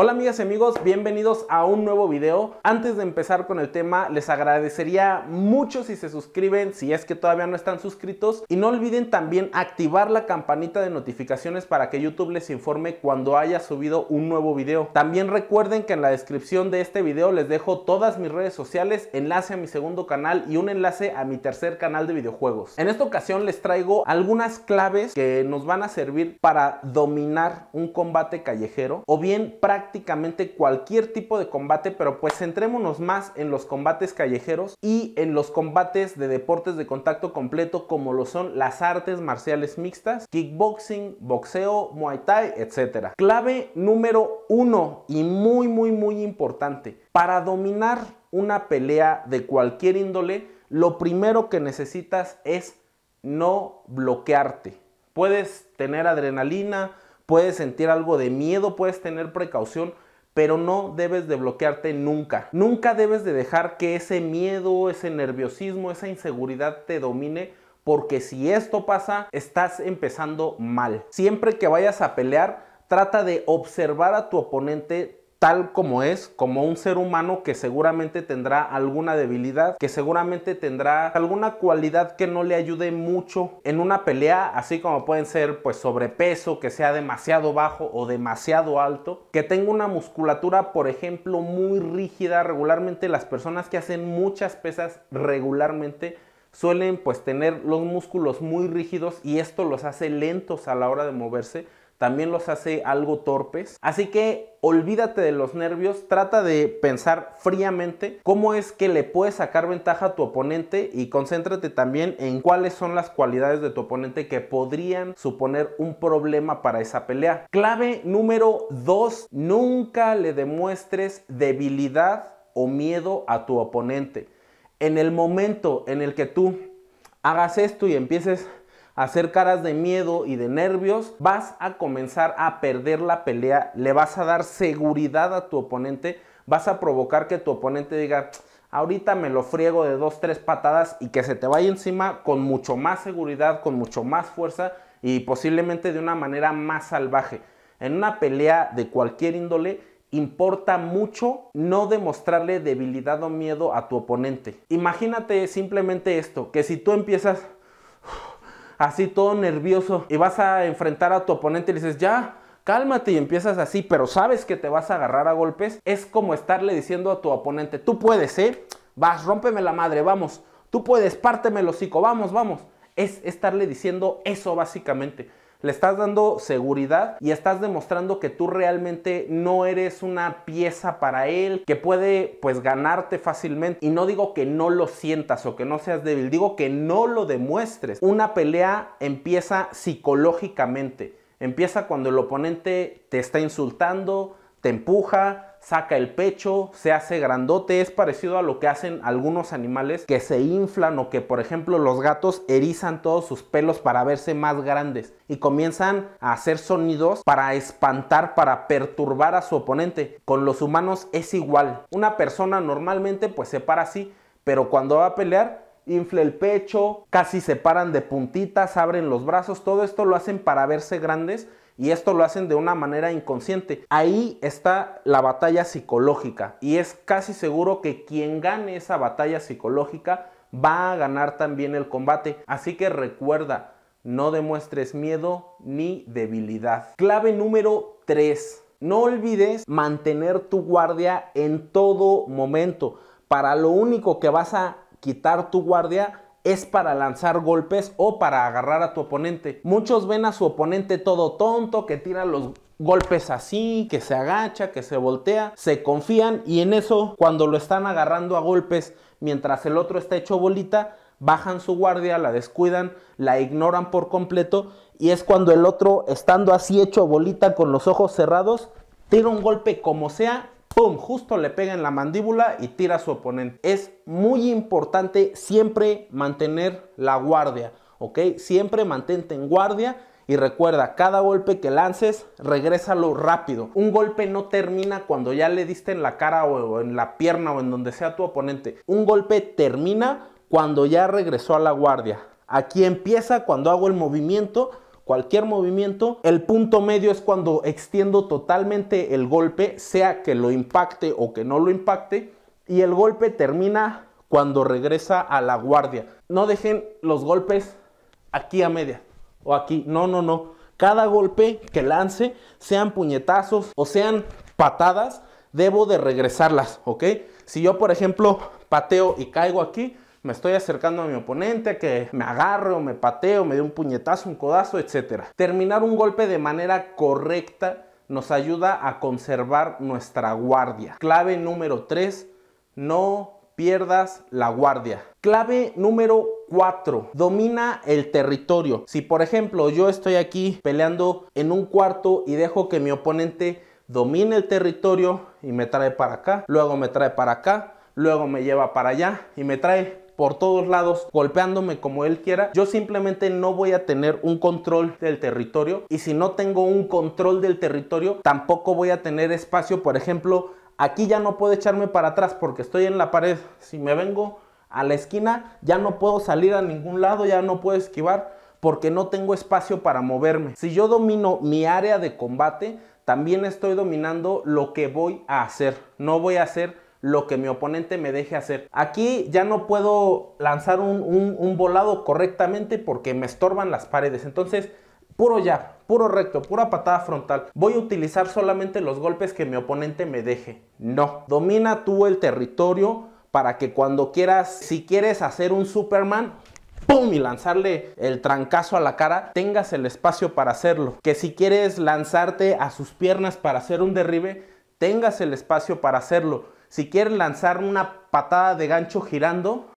Hola amigas y amigos, bienvenidos a un nuevo video. Antes de empezar con el tema, les agradecería mucho si se suscriben, si es que todavía no están suscritos. Y no olviden también activar la campanita de notificaciones para que YouTube les informe cuando haya subido un nuevo video. También recuerden que en la descripción de este video les dejo todas mis redes sociales, enlace a mi segundo canal y un enlace a mi tercer canal de videojuegos. En esta ocasión les traigo algunas claves que nos van a servir para dominar un combate callejero o bien prácticamente prácticamente cualquier tipo de combate, pero pues centrémonos más en los combates callejeros y en los combates de deportes de contacto completo como lo son las artes marciales mixtas, kickboxing, boxeo, muay thai, etcétera Clave número uno y muy muy muy importante, para dominar una pelea de cualquier índole, lo primero que necesitas es no bloquearte. Puedes tener adrenalina, puedes sentir algo de miedo, puedes tener precaución, pero no debes de bloquearte nunca. Nunca debes de dejar que ese miedo, ese nerviosismo, esa inseguridad te domine. Porque si esto pasa, estás empezando mal. Siempre que vayas a pelear, trata de observar a tu oponente tal como es, como un ser humano que seguramente tendrá alguna debilidad, que seguramente tendrá alguna cualidad que no le ayude mucho en una pelea, así como pueden ser pues sobrepeso, que sea demasiado bajo o demasiado alto, que tenga una musculatura, por ejemplo, muy rígida, regularmente las personas que hacen muchas pesas regularmente suelen pues tener los músculos muy rígidos y esto los hace lentos a la hora de moverse también los hace algo torpes. Así que olvídate de los nervios, trata de pensar fríamente cómo es que le puedes sacar ventaja a tu oponente y concéntrate también en cuáles son las cualidades de tu oponente que podrían suponer un problema para esa pelea. Clave número 2, nunca le demuestres debilidad o miedo a tu oponente. En el momento en el que tú hagas esto y empieces hacer caras de miedo y de nervios, vas a comenzar a perder la pelea, le vas a dar seguridad a tu oponente, vas a provocar que tu oponente diga, ahorita me lo friego de dos, tres patadas y que se te vaya encima con mucho más seguridad, con mucho más fuerza y posiblemente de una manera más salvaje. En una pelea de cualquier índole, importa mucho no demostrarle debilidad o miedo a tu oponente. Imagínate simplemente esto, que si tú empiezas así todo nervioso y vas a enfrentar a tu oponente y le dices, ya, cálmate y empiezas así, pero sabes que te vas a agarrar a golpes, es como estarle diciendo a tu oponente, tú puedes, ¿eh? Vas, rómpeme la madre, vamos, tú puedes, párteme el hocico, vamos, vamos. Es estarle diciendo eso básicamente. Le estás dando seguridad y estás demostrando que tú realmente no eres una pieza para él, que puede pues ganarte fácilmente. Y no digo que no lo sientas o que no seas débil, digo que no lo demuestres. Una pelea empieza psicológicamente. Empieza cuando el oponente te está insultando, te empuja, saca el pecho, se hace grandote, es parecido a lo que hacen algunos animales que se inflan o que por ejemplo los gatos erizan todos sus pelos para verse más grandes y comienzan a hacer sonidos para espantar, para perturbar a su oponente. Con los humanos es igual. Una persona normalmente pues se para así, pero cuando va a pelear infla el pecho, casi se paran de puntitas, abren los brazos, todo esto lo hacen para verse grandes y esto lo hacen de una manera inconsciente. Ahí está la batalla psicológica y es casi seguro que quien gane esa batalla psicológica va a ganar también el combate. Así que recuerda, no demuestres miedo ni debilidad. Clave número 3. No olvides mantener tu guardia en todo momento. Para lo único que vas a quitar tu guardia es para lanzar golpes o para agarrar a tu oponente. Muchos ven a su oponente todo tonto, que tira los golpes así, que se agacha, que se voltea, se confían y en eso cuando lo están agarrando a golpes mientras el otro está hecho bolita, bajan su guardia, la descuidan, la ignoran por completo y es cuando el otro estando así hecho bolita con los ojos cerrados, tira un golpe como sea Justo le pega en la mandíbula y tira a su oponente. Es muy importante siempre mantener la guardia, ¿ok? Siempre mantente en guardia. Y recuerda, cada golpe que lances, regrésalo rápido. Un golpe no termina cuando ya le diste en la cara o en la pierna o en donde sea tu oponente. Un golpe termina cuando ya regresó a la guardia. Aquí empieza cuando hago el movimiento cualquier movimiento. El punto medio es cuando extiendo totalmente el golpe, sea que lo impacte o que no lo impacte. Y el golpe termina cuando regresa a la guardia. No dejen los golpes aquí a media o aquí. No, no, no. Cada golpe que lance, sean puñetazos o sean patadas, debo de regresarlas, ¿ok? Si yo, por ejemplo, pateo y caigo aquí, me estoy acercando a mi oponente, que me agarre o me pateo, me dé un puñetazo, un codazo, etc. Terminar un golpe de manera correcta nos ayuda a conservar nuestra guardia. Clave número 3, no pierdas la guardia. Clave número 4. Domina el territorio. Si por ejemplo yo estoy aquí peleando en un cuarto y dejo que mi oponente domine el territorio y me trae para acá, luego me trae para acá, luego me lleva para allá y me trae por todos lados, golpeándome como él quiera, yo simplemente no voy a tener un control del territorio. Y si no tengo un control del territorio, tampoco voy a tener espacio, por ejemplo, aquí ya no puedo echarme para atrás porque estoy en la pared. Si me vengo a la esquina, ya no puedo salir a ningún lado, ya no puedo esquivar porque no tengo espacio para moverme. Si yo domino mi área de combate, también estoy dominando lo que voy a hacer. No voy a hacer lo que mi oponente me deje hacer. Aquí ya no puedo lanzar un, volado correctamente porque me estorban las paredes. Entonces, puro ya, puro recto, pura patada frontal. Voy a utilizar solamente los golpes que mi oponente me deje. No, domina tú el territorio para que cuando quieras, si quieres hacer un Superman, ¡pum! y lanzarle el trancazo a la cara, tengas el espacio para hacerlo. Que si quieres lanzarte a sus piernas para hacer un derribe, tengas el espacio para hacerlo si quieres lanzar una patada de gancho girando,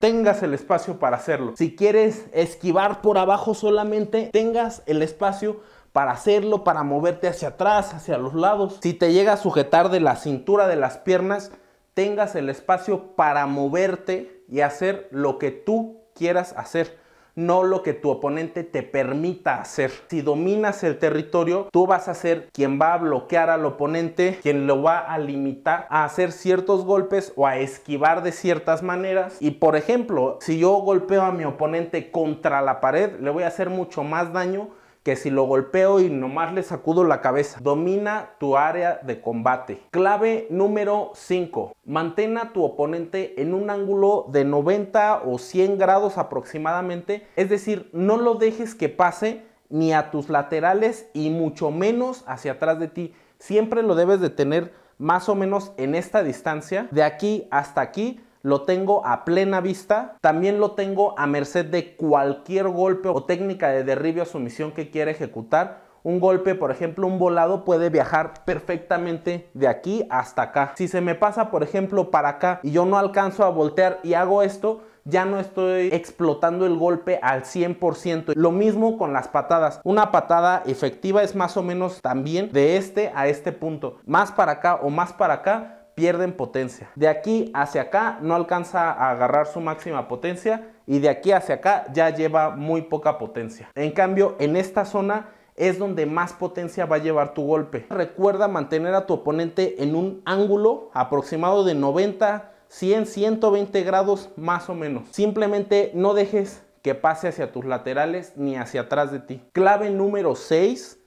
tengas el espacio para hacerlo. Si quieres esquivar por abajo solamente, tengas el espacio para hacerlo, para moverte hacia atrás, hacia los lados. Si te llega a sujetar de la cintura de las piernas, tengas el espacio para moverte y hacer lo que tú quieras hacer no lo que tu oponente te permita hacer. Si dominas el territorio, tú vas a ser quien va a bloquear al oponente, quien lo va a limitar a hacer ciertos golpes o a esquivar de ciertas maneras. Y por ejemplo, si yo golpeo a mi oponente contra la pared, le voy a hacer mucho más daño que si lo golpeo y nomás le sacudo la cabeza. Domina tu área de combate. Clave número 5. Mantén a tu oponente en un ángulo de 90 o 100 grados aproximadamente. Es decir, no lo dejes que pase ni a tus laterales y mucho menos hacia atrás de ti. Siempre lo debes de tener más o menos en esta distancia, de aquí hasta aquí, lo tengo a plena vista, también lo tengo a merced de cualquier golpe o técnica de derribe o sumisión que quiera ejecutar. Un golpe, por ejemplo, un volado puede viajar perfectamente de aquí hasta acá. Si se me pasa, por ejemplo, para acá y yo no alcanzo a voltear y hago esto, ya no estoy explotando el golpe al 100%. Lo mismo con las patadas. Una patada efectiva es más o menos también de este a este punto. Más para acá o más para acá pierden potencia. De aquí hacia acá no alcanza a agarrar su máxima potencia y de aquí hacia acá ya lleva muy poca potencia. En cambio, en esta zona es donde más potencia va a llevar tu golpe. Recuerda mantener a tu oponente en un ángulo aproximado de 90, 100, 120 grados más o menos. Simplemente no dejes que pase hacia tus laterales ni hacia atrás de ti. Clave número 6,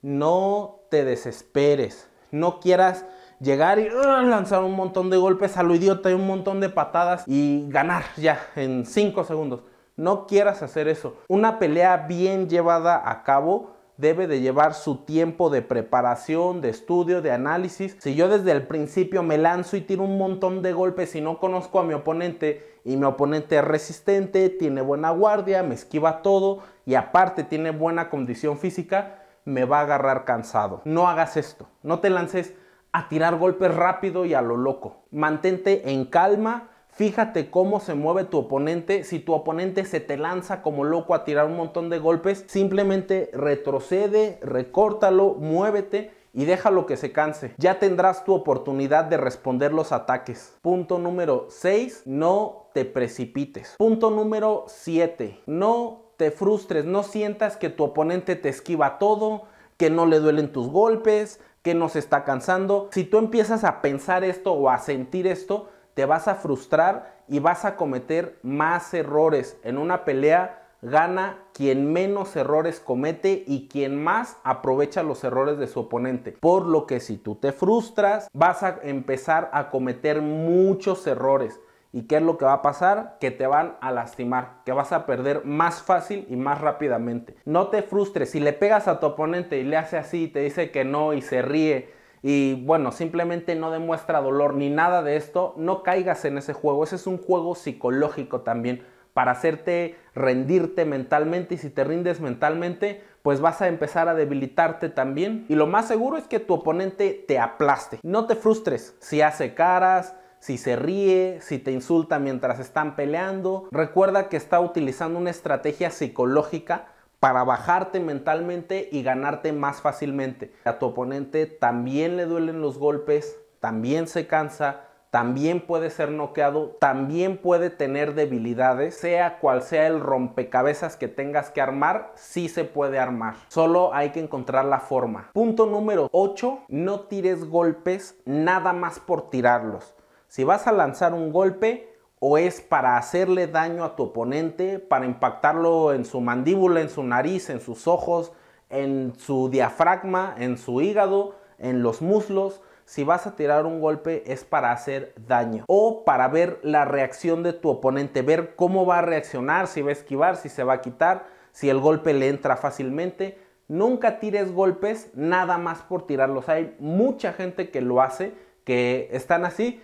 no te desesperes. No quieras llegar y ah, lanzar un montón de golpes a lo idiota y un montón de patadas y ganar ya en 5 segundos. No quieras hacer eso. Una pelea bien llevada a cabo debe de llevar su tiempo de preparación, de estudio, de análisis. Si yo desde el principio me lanzo y tiro un montón de golpes y no conozco a mi oponente y mi oponente es resistente, tiene buena guardia, me esquiva todo y aparte tiene buena condición física, me va a agarrar cansado. No hagas esto, no te lances a tirar golpes rápido y a lo loco. Mantente en calma, Fíjate cómo se mueve tu oponente. Si tu oponente se te lanza como loco a tirar un montón de golpes, simplemente retrocede, recórtalo, muévete y déjalo que se canse. Ya tendrás tu oportunidad de responder los ataques. Punto número 6. No te precipites. Punto número 7. No te frustres. No sientas que tu oponente te esquiva todo que no le duelen tus golpes, que no se está cansando. Si tú empiezas a pensar esto o a sentir esto, te vas a frustrar y vas a cometer más errores. En una pelea gana quien menos errores comete y quien más aprovecha los errores de su oponente. Por lo que si tú te frustras, vas a empezar a cometer muchos errores. ¿Y qué es lo que va a pasar? Que te van a lastimar, que vas a perder más fácil y más rápidamente. No te frustres, si le pegas a tu oponente y le hace así, te dice que no y se ríe y bueno, simplemente no demuestra dolor ni nada de esto, no caigas en ese juego. Ese es un juego psicológico también para hacerte rendirte mentalmente y si te rindes mentalmente, pues vas a empezar a debilitarte también y lo más seguro es que tu oponente te aplaste. No te frustres si hace caras, si se ríe, si te insulta mientras están peleando. Recuerda que está utilizando una estrategia psicológica para bajarte mentalmente y ganarte más fácilmente. A tu oponente también le duelen los golpes, también se cansa, también puede ser noqueado, también puede tener debilidades, sea cual sea el rompecabezas que tengas que armar, sí se puede armar. Solo hay que encontrar la forma. Punto número 8, no tires golpes nada más por tirarlos. Si vas a lanzar un golpe o es para hacerle daño a tu oponente, para impactarlo en su mandíbula, en su nariz, en sus ojos, en su diafragma, en su hígado, en los muslos. Si vas a tirar un golpe es para hacer daño o para ver la reacción de tu oponente, ver cómo va a reaccionar, si va a esquivar, si se va a quitar, si el golpe le entra fácilmente. Nunca tires golpes nada más por tirarlos. Hay mucha gente que lo hace, que están así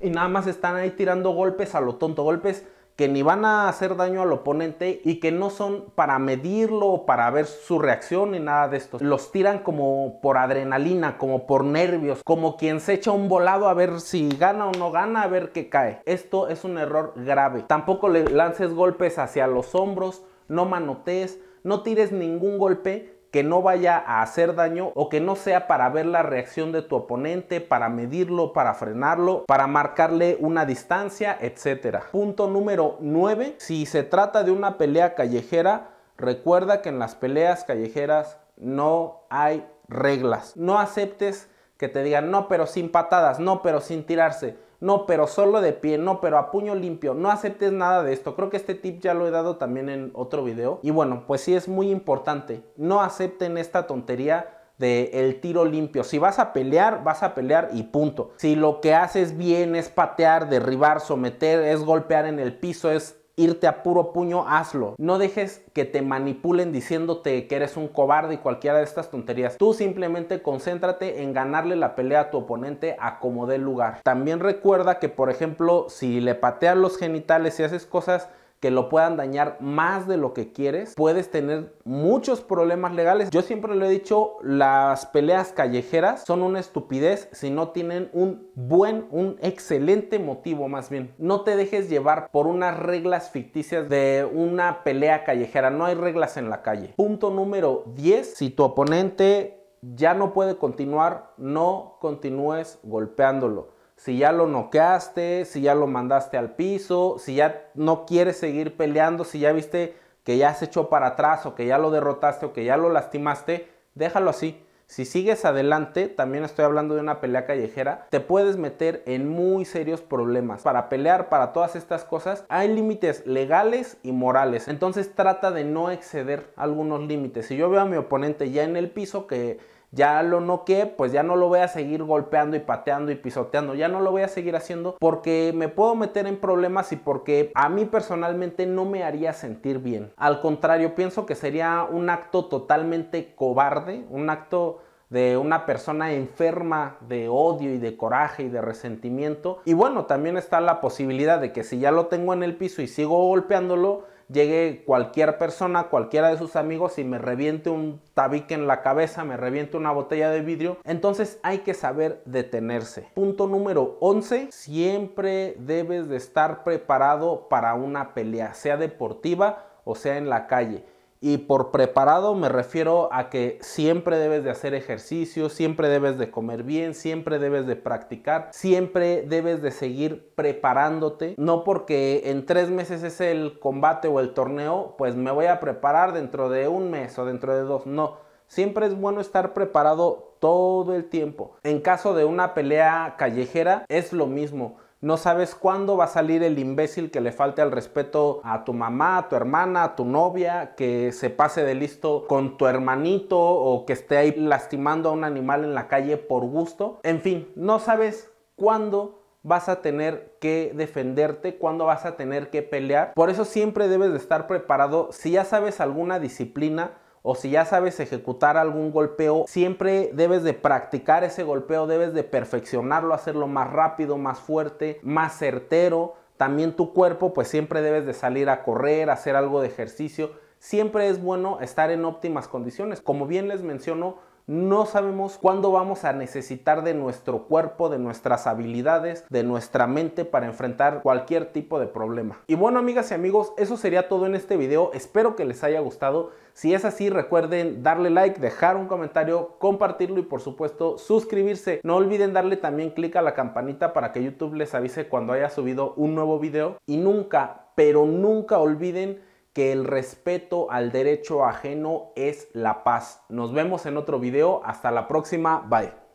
y nada más están ahí tirando golpes a lo tonto, golpes que ni van a hacer daño al oponente y que no son para medirlo, o para ver su reacción ni nada de esto. Los tiran como por adrenalina, como por nervios, como quien se echa un volado a ver si gana o no gana, a ver qué cae. Esto es un error grave. Tampoco le lances golpes hacia los hombros, no manotees, no tires ningún golpe que no vaya a hacer daño o que no sea para ver la reacción de tu oponente, para medirlo, para frenarlo, para marcarle una distancia, etcétera. Punto número 9. Si se trata de una pelea callejera, recuerda que en las peleas callejeras no hay reglas. No aceptes que te digan no, pero sin patadas, no, pero sin tirarse no, pero solo de pie, no, pero a puño limpio, no aceptes nada de esto. Creo que este tip ya lo he dado también en otro video. Y bueno, pues sí es muy importante, no acepten esta tontería de el tiro limpio. Si vas a pelear, vas a pelear y punto. Si lo que haces bien es patear, derribar, someter, es golpear en el piso, es irte a puro puño, hazlo. No dejes que te manipulen diciéndote que eres un cobarde y cualquiera de estas tonterías. Tú simplemente concéntrate en ganarle la pelea a tu oponente a como dé lugar. También recuerda que, por ejemplo, si le pateas los genitales y haces cosas que lo puedan dañar más de lo que quieres. Puedes tener muchos problemas legales. Yo siempre lo he dicho, las peleas callejeras son una estupidez si no tienen un buen, un excelente motivo más bien. No te dejes llevar por unas reglas ficticias de una pelea callejera. No hay reglas en la calle. Punto número 10. Si tu oponente ya no puede continuar, no continúes golpeándolo si ya lo noqueaste, si ya lo mandaste al piso, si ya no quieres seguir peleando, si ya viste que ya se echó para atrás o que ya lo derrotaste o que ya lo lastimaste, déjalo así. Si sigues adelante, también estoy hablando de una pelea callejera, te puedes meter en muy serios problemas. Para pelear, para todas estas cosas, hay límites legales y morales. Entonces trata de no exceder algunos límites. Si yo veo a mi oponente ya en el piso que ya lo noqué, pues ya no lo voy a seguir golpeando y pateando y pisoteando, ya no lo voy a seguir haciendo porque me puedo meter en problemas y porque a mí personalmente no me haría sentir bien. Al contrario, pienso que sería un acto totalmente cobarde, un acto de una persona enferma de odio y de coraje y de resentimiento. Y bueno, también está la posibilidad de que si ya lo tengo en el piso y sigo golpeándolo, llegue cualquier persona, cualquiera de sus amigos y me reviente un tabique en la cabeza, me reviente una botella de vidrio. Entonces hay que saber detenerse. Punto número 11, siempre debes de estar preparado para una pelea, sea deportiva o sea en la calle. Y por preparado me refiero a que siempre debes de hacer ejercicio, siempre debes de comer bien, siempre debes de practicar, siempre debes de seguir preparándote. No porque en tres meses es el combate o el torneo, pues me voy a preparar dentro de un mes o dentro de dos. No, siempre es bueno estar preparado todo el tiempo. En caso de una pelea callejera es lo mismo no sabes cuándo va a salir el imbécil que le falte al respeto a tu mamá, a tu hermana, a tu novia, que se pase de listo con tu hermanito o que esté ahí lastimando a un animal en la calle por gusto. En fin, no sabes cuándo vas a tener que defenderte, cuándo vas a tener que pelear. Por eso siempre debes de estar preparado. Si ya sabes alguna disciplina, o si ya sabes ejecutar algún golpeo, siempre debes de practicar ese golpeo, debes de perfeccionarlo, hacerlo más rápido, más fuerte, más certero. También tu cuerpo, pues siempre debes de salir a correr, hacer algo de ejercicio. Siempre es bueno estar en óptimas condiciones. Como bien les menciono, no sabemos cuándo vamos a necesitar de nuestro cuerpo, de nuestras habilidades, de nuestra mente para enfrentar cualquier tipo de problema. Y bueno, amigas y amigos, eso sería todo en este video. Espero que les haya gustado. Si es así, recuerden darle like, dejar un comentario, compartirlo y por supuesto suscribirse. No olviden darle también clic a la campanita para que YouTube les avise cuando haya subido un nuevo video. Y nunca, pero nunca olviden que el respeto al derecho ajeno es la paz. Nos vemos en otro video. Hasta la próxima. Bye.